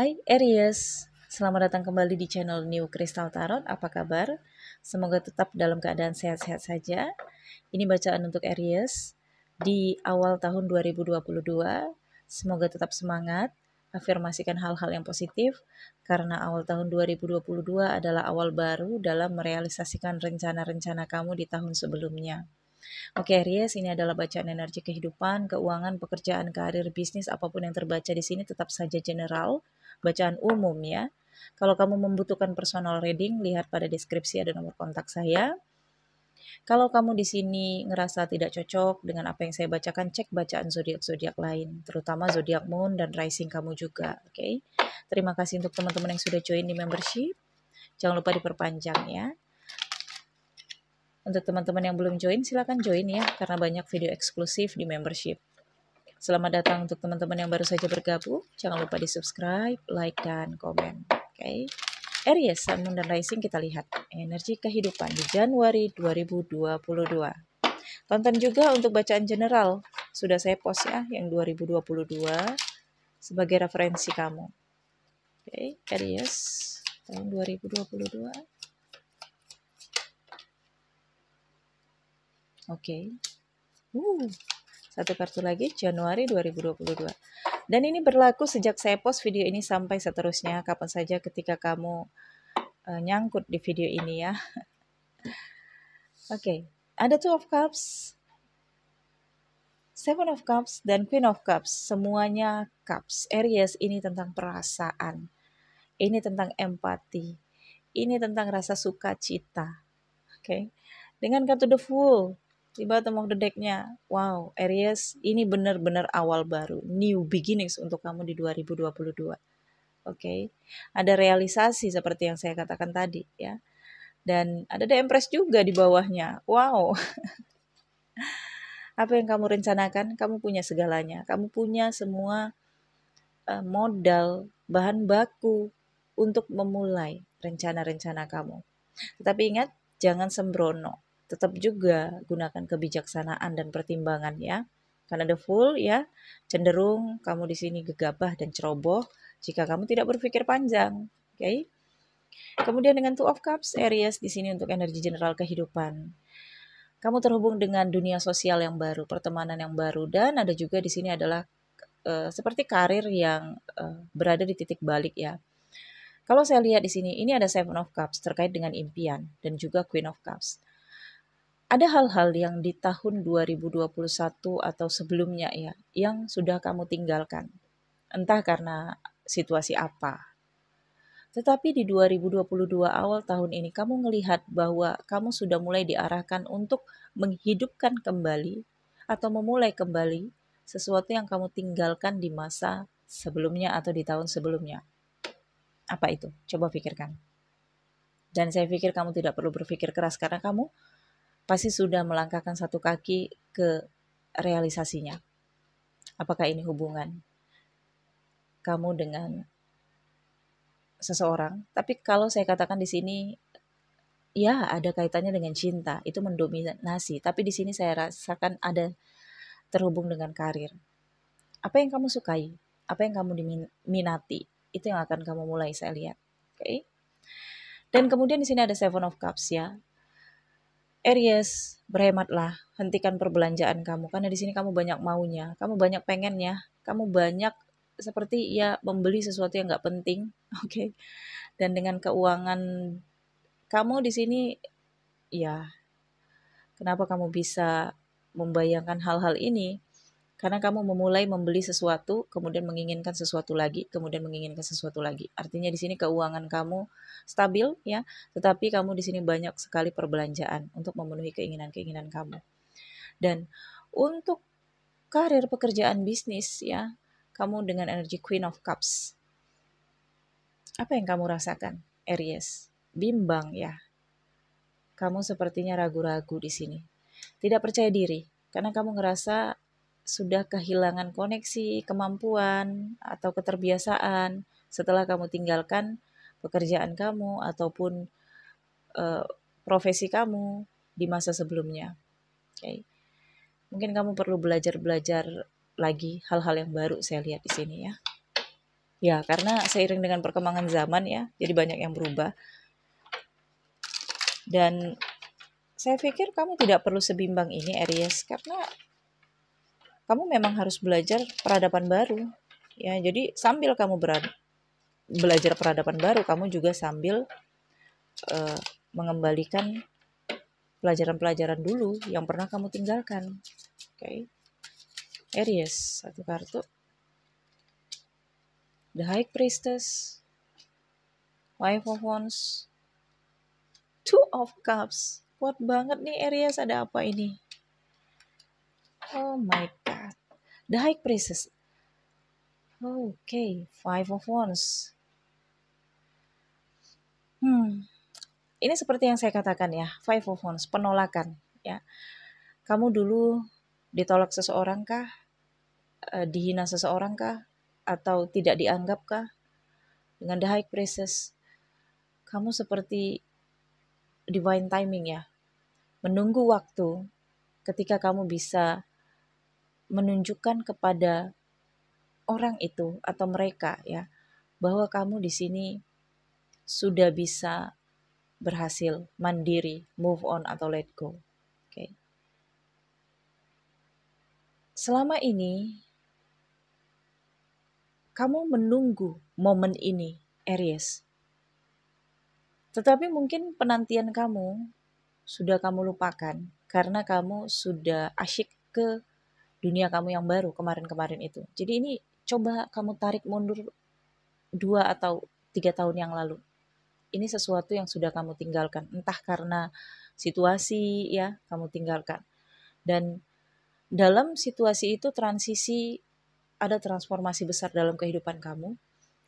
Hai Aries, selamat datang kembali di channel New Crystal Tarot. Apa kabar? Semoga tetap dalam keadaan sehat-sehat saja. Ini bacaan untuk Aries di awal tahun 2022. Semoga tetap semangat, afirmasikan hal-hal yang positif karena awal tahun 2022 adalah awal baru dalam merealisasikan rencana-rencana kamu di tahun sebelumnya. Oke Aries, ini adalah bacaan energi kehidupan, keuangan, pekerjaan, karir, bisnis, apapun yang terbaca di sini tetap saja general bacaan umum ya. Kalau kamu membutuhkan personal reading, lihat pada deskripsi ada nomor kontak saya. Kalau kamu di sini ngerasa tidak cocok dengan apa yang saya bacakan, cek bacaan zodiak-zodiak lain, terutama zodiak moon dan rising kamu juga, oke? Okay? Terima kasih untuk teman-teman yang sudah join di membership. Jangan lupa diperpanjang ya. Untuk teman-teman yang belum join, silahkan join ya, karena banyak video eksklusif di membership. Selamat datang untuk teman-teman yang baru saja bergabung. Jangan lupa di subscribe, like, dan komen. Oke. Okay? Aries, Sun, Moon, dan Rising kita lihat energi kehidupan di Januari 2022. Tonton juga untuk bacaan general. Sudah saya post ya yang 2022 sebagai referensi kamu. Oke, okay, Aries tahun 2022. Oke. Okay. Uh satu kartu lagi Januari 2022. Dan ini berlaku sejak saya post video ini sampai seterusnya, kapan saja ketika kamu uh, nyangkut di video ini ya. Oke, okay. ada Two of Cups, Seven of Cups, dan Queen of Cups. Semuanya Cups. Aries ini tentang perasaan, ini tentang empati, ini tentang rasa sukacita. Oke, okay. dengan kartu The Fool, di bottom of the decknya. Wow, Aries, ini benar-benar awal baru, new beginnings untuk kamu di 2022. Oke. Okay? Ada realisasi seperti yang saya katakan tadi ya. Dan ada The Empress juga di bawahnya. Wow. Apa yang kamu rencanakan? Kamu punya segalanya. Kamu punya semua eh, modal, bahan baku untuk memulai rencana-rencana kamu. Tetapi ingat, jangan sembrono tetap juga gunakan kebijaksanaan dan pertimbangan ya. Karena the full ya cenderung kamu di sini gegabah dan ceroboh jika kamu tidak berpikir panjang. Oke. Okay? Kemudian dengan Two of Cups, Aries di sini untuk energi general kehidupan. Kamu terhubung dengan dunia sosial yang baru, pertemanan yang baru, dan ada juga di sini adalah uh, seperti karir yang uh, berada di titik balik ya. Kalau saya lihat di sini, ini ada Seven of Cups terkait dengan impian dan juga Queen of Cups ada hal-hal yang di tahun 2021 atau sebelumnya ya, yang sudah kamu tinggalkan. Entah karena situasi apa. Tetapi di 2022 awal tahun ini kamu melihat bahwa kamu sudah mulai diarahkan untuk menghidupkan kembali atau memulai kembali sesuatu yang kamu tinggalkan di masa sebelumnya atau di tahun sebelumnya. Apa itu? Coba pikirkan. Dan saya pikir kamu tidak perlu berpikir keras karena kamu pasti sudah melangkahkan satu kaki ke realisasinya. Apakah ini hubungan kamu dengan seseorang? Tapi kalau saya katakan di sini ya ada kaitannya dengan cinta, itu mendominasi, tapi di sini saya rasakan ada terhubung dengan karir. Apa yang kamu sukai? Apa yang kamu diminati? Itu yang akan kamu mulai saya lihat. Oke. Okay? Dan kemudian di sini ada Seven of Cups ya. Aries, berhematlah, hentikan perbelanjaan kamu karena di sini kamu banyak maunya, kamu banyak pengennya, kamu banyak seperti ya membeli sesuatu yang nggak penting, oke? Okay? Dan dengan keuangan kamu di sini, ya, kenapa kamu bisa membayangkan hal-hal ini? Karena kamu memulai membeli sesuatu, kemudian menginginkan sesuatu lagi, kemudian menginginkan sesuatu lagi. Artinya di sini keuangan kamu stabil ya, tetapi kamu di sini banyak sekali perbelanjaan untuk memenuhi keinginan-keinginan kamu. Dan untuk karir pekerjaan bisnis ya, kamu dengan energi Queen of Cups. Apa yang kamu rasakan, Aries? Bimbang ya. Kamu sepertinya ragu-ragu di sini. Tidak percaya diri, karena kamu ngerasa sudah kehilangan koneksi, kemampuan, atau keterbiasaan setelah kamu tinggalkan pekerjaan kamu ataupun uh, profesi kamu di masa sebelumnya. Okay. Mungkin kamu perlu belajar-belajar lagi hal-hal yang baru saya lihat di sini ya. Ya, karena seiring dengan perkembangan zaman ya, jadi banyak yang berubah. Dan saya pikir kamu tidak perlu sebimbang ini Aries karena kamu memang harus belajar peradaban baru. Ya, jadi sambil kamu belajar peradaban baru, kamu juga sambil uh, mengembalikan pelajaran-pelajaran dulu yang pernah kamu tinggalkan. Oke. Okay. Aries, satu kartu. The High Priestess. Five of Wands. Two of Cups. Kuat banget nih Aries, ada apa ini? Oh my God. The High Priestess. Okay, Five of Wands. Hmm. Ini seperti yang saya katakan ya, Five of Wands, penolakan ya. Kamu dulu ditolak seseorang kah? E, dihina seseorang kah? Atau tidak dianggap kah? Dengan The High Priestess, kamu seperti divine timing ya. Menunggu waktu ketika kamu bisa menunjukkan kepada orang itu atau mereka ya bahwa kamu di sini sudah bisa berhasil mandiri, move on atau let go. Oke. Selama ini kamu menunggu momen ini, Aries. Tetapi mungkin penantian kamu sudah kamu lupakan karena kamu sudah asyik ke dunia kamu yang baru kemarin-kemarin itu. Jadi ini coba kamu tarik mundur dua atau tiga tahun yang lalu. Ini sesuatu yang sudah kamu tinggalkan, entah karena situasi ya kamu tinggalkan. Dan dalam situasi itu transisi ada transformasi besar dalam kehidupan kamu.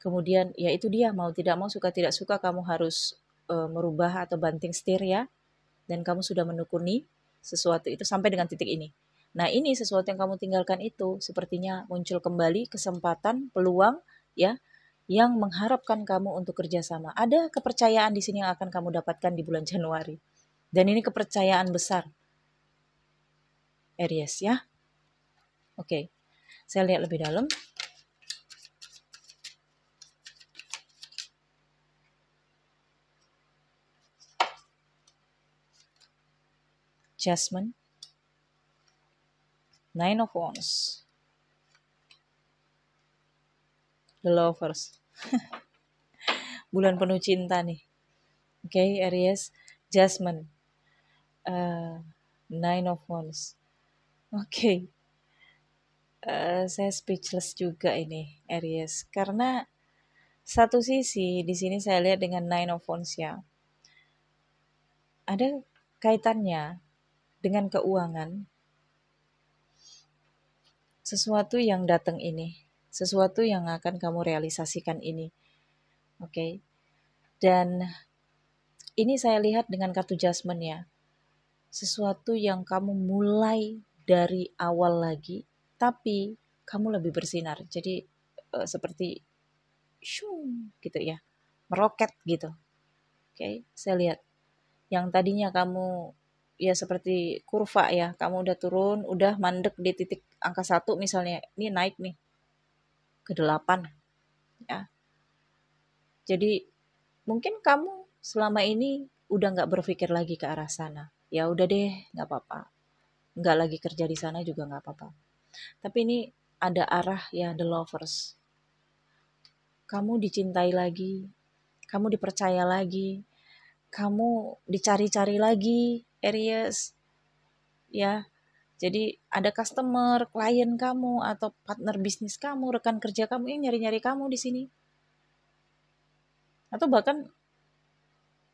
Kemudian ya itu dia mau tidak mau suka tidak suka kamu harus e, merubah atau banting setir ya. Dan kamu sudah menekuni sesuatu itu sampai dengan titik ini Nah, ini sesuatu yang kamu tinggalkan itu sepertinya muncul kembali kesempatan, peluang ya yang mengharapkan kamu untuk kerjasama. Ada kepercayaan di sini yang akan kamu dapatkan di bulan Januari. Dan ini kepercayaan besar. Aries ya. Oke. Saya lihat lebih dalam. Jasmine Nine of Wands. The Lovers. Bulan penuh cinta nih. Oke, okay, Aries. Jasmine. Uh, Nine of Wands. Oke. Okay. Uh, saya speechless juga ini Aries karena satu sisi di sini saya lihat dengan Nine of Wands ya ada kaitannya dengan keuangan sesuatu yang datang ini, sesuatu yang akan kamu realisasikan ini. Oke. Okay? Dan ini saya lihat dengan kartu jasmen ya. Sesuatu yang kamu mulai dari awal lagi, tapi kamu lebih bersinar. Jadi uh, seperti shum gitu ya, meroket gitu. Oke, okay? saya lihat yang tadinya kamu ya seperti kurva ya, kamu udah turun, udah mandek di titik angka satu misalnya ini naik nih ke delapan ya jadi mungkin kamu selama ini udah nggak berpikir lagi ke arah sana ya udah deh nggak apa-apa nggak lagi kerja di sana juga nggak apa-apa tapi ini ada arah ya the lovers kamu dicintai lagi kamu dipercaya lagi kamu dicari-cari lagi Aries ya jadi ada customer, klien kamu atau partner bisnis kamu, rekan kerja kamu yang nyari-nyari kamu di sini. Atau bahkan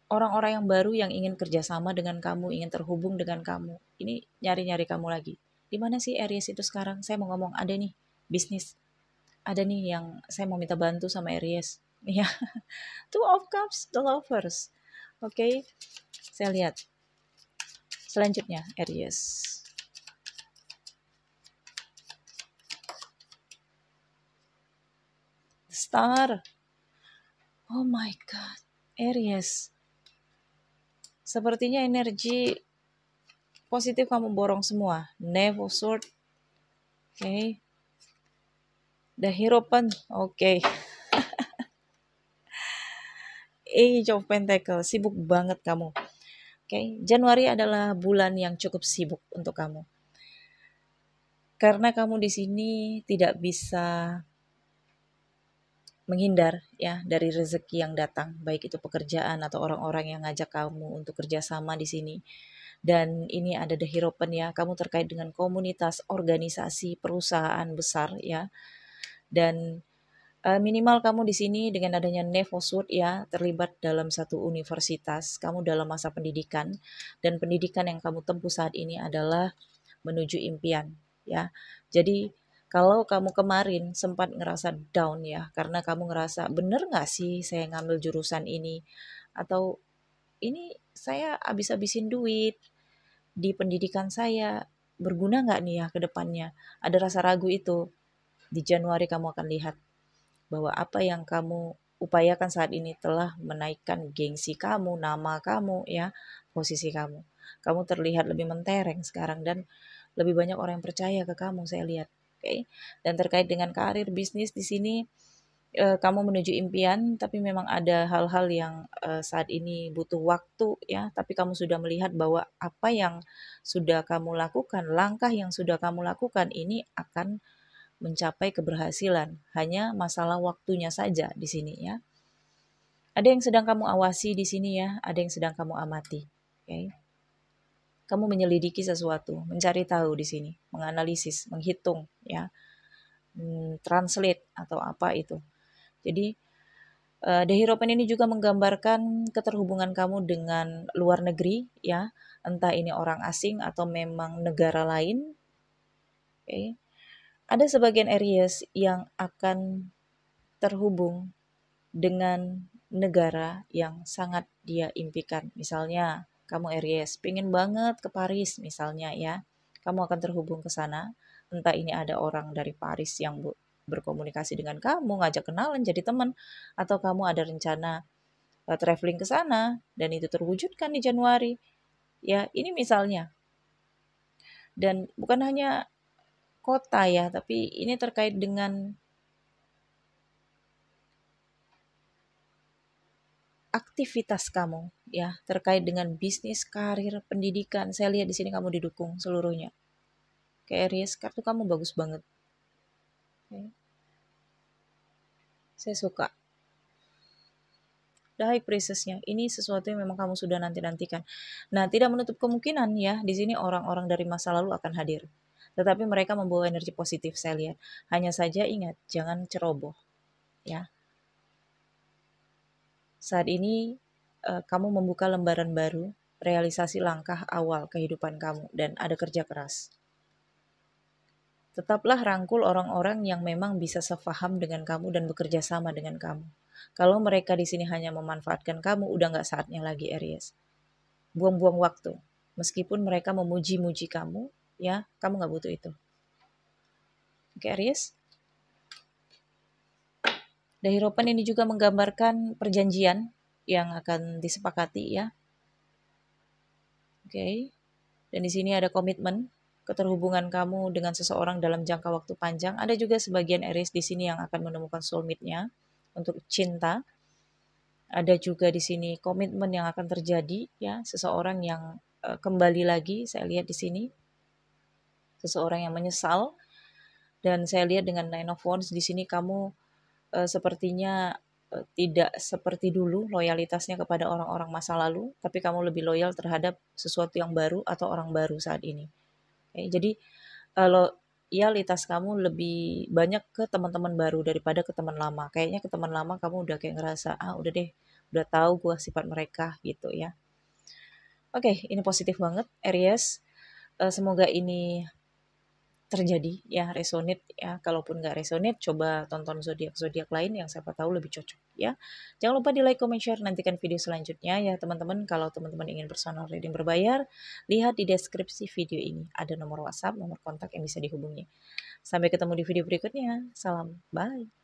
orang-orang yang baru yang ingin kerjasama dengan kamu, ingin terhubung dengan kamu. Ini nyari-nyari kamu lagi. Di mana sih Aries itu sekarang? Saya mau ngomong ada nih bisnis. Ada nih yang saya mau minta bantu sama Aries. Ya. Two of Cups, the lovers. Oke. Okay. Saya lihat. Selanjutnya Aries. star. Oh my god, Aries. Sepertinya energi positif kamu borong semua. Never of sword. Oke. Okay. The Hero Pen. Oke. Okay. Age of Pentacle. Sibuk banget kamu. Oke. Okay. Januari adalah bulan yang cukup sibuk untuk kamu karena kamu di sini tidak bisa menghindar ya dari rezeki yang datang, baik itu pekerjaan atau orang-orang yang ngajak kamu untuk kerjasama di sini. Dan ini ada The hero pen ya, kamu terkait dengan komunitas, organisasi, perusahaan besar ya. Dan uh, minimal kamu di sini dengan adanya Nevosud ya terlibat dalam satu universitas, kamu dalam masa pendidikan dan pendidikan yang kamu tempuh saat ini adalah menuju impian ya. Jadi kalau kamu kemarin sempat ngerasa down ya, karena kamu ngerasa bener nggak sih saya ngambil jurusan ini, atau ini saya abis-abisin duit di pendidikan saya, berguna nggak nih ya ke depannya? Ada rasa ragu itu. Di Januari kamu akan lihat bahwa apa yang kamu upayakan saat ini telah menaikkan gengsi kamu, nama kamu ya, posisi kamu. Kamu terlihat lebih mentereng sekarang dan lebih banyak orang yang percaya ke kamu saya lihat okay? dan terkait dengan karir bisnis di sini uh, kamu menuju impian tapi memang ada hal-hal yang uh, saat ini butuh waktu ya tapi kamu sudah melihat bahwa apa yang sudah kamu lakukan langkah yang sudah kamu lakukan ini akan mencapai keberhasilan hanya masalah waktunya saja di sini ya ada yang sedang kamu awasi di sini ya ada yang sedang kamu amati oke okay? kamu menyelidiki sesuatu, mencari tahu di sini, menganalisis, menghitung, ya, hmm, translate atau apa itu. Jadi uh, The Hero Pen ini juga menggambarkan keterhubungan kamu dengan luar negeri, ya, entah ini orang asing atau memang negara lain. Okay. Ada sebagian areas yang akan terhubung dengan negara yang sangat dia impikan, misalnya kamu Aries, pingin banget ke Paris misalnya ya. Kamu akan terhubung ke sana. Entah ini ada orang dari Paris yang berkomunikasi dengan kamu, ngajak kenalan jadi teman, atau kamu ada rencana eh, traveling ke sana dan itu terwujudkan di Januari. Ya, ini misalnya. Dan bukan hanya kota ya, tapi ini terkait dengan aktivitas kamu ya terkait dengan bisnis, karir, pendidikan. Saya lihat di sini kamu didukung seluruhnya. Oke, Aries, kartu kamu bagus banget. Saya suka. The High Priestess-nya. Ini sesuatu yang memang kamu sudah nanti-nantikan. Nah, tidak menutup kemungkinan ya, di sini orang-orang dari masa lalu akan hadir. Tetapi mereka membawa energi positif, saya lihat. Hanya saja ingat, jangan ceroboh. Ya, saat ini uh, kamu membuka lembaran baru, realisasi langkah awal kehidupan kamu dan ada kerja keras. Tetaplah rangkul orang-orang yang memang bisa sefaham dengan kamu dan bekerja sama dengan kamu. Kalau mereka di sini hanya memanfaatkan kamu, udah nggak saatnya lagi Aries. Buang-buang waktu. Meskipun mereka memuji-muji kamu, ya kamu nggak butuh itu. Oke Aries, Dahiropan ini juga menggambarkan perjanjian yang akan disepakati ya. Oke. Okay. Dan di sini ada komitmen keterhubungan kamu dengan seseorang dalam jangka waktu panjang. Ada juga sebagian Aries di sini yang akan menemukan soulmate-nya untuk cinta. Ada juga di sini komitmen yang akan terjadi ya, seseorang yang uh, kembali lagi saya lihat di sini seseorang yang menyesal dan saya lihat dengan Nine of Wands di sini kamu uh, sepertinya uh, tidak seperti dulu loyalitasnya kepada orang-orang masa lalu, tapi kamu lebih loyal terhadap sesuatu yang baru atau orang baru saat ini. Okay, jadi uh, loyalitas kamu lebih banyak ke teman-teman baru daripada ke teman lama. Kayaknya ke teman lama kamu udah kayak ngerasa ah udah deh, udah tahu gue sifat mereka gitu ya. Oke, okay, ini positif banget Aries. semoga ini terjadi ya resonate ya kalaupun nggak resonate coba tonton zodiak zodiak lain yang siapa tahu lebih cocok ya jangan lupa di like comment share nantikan video selanjutnya ya teman-teman kalau teman-teman ingin personal reading berbayar lihat di deskripsi video ini ada nomor WhatsApp nomor kontak yang bisa dihubungi sampai ketemu di video berikutnya salam bye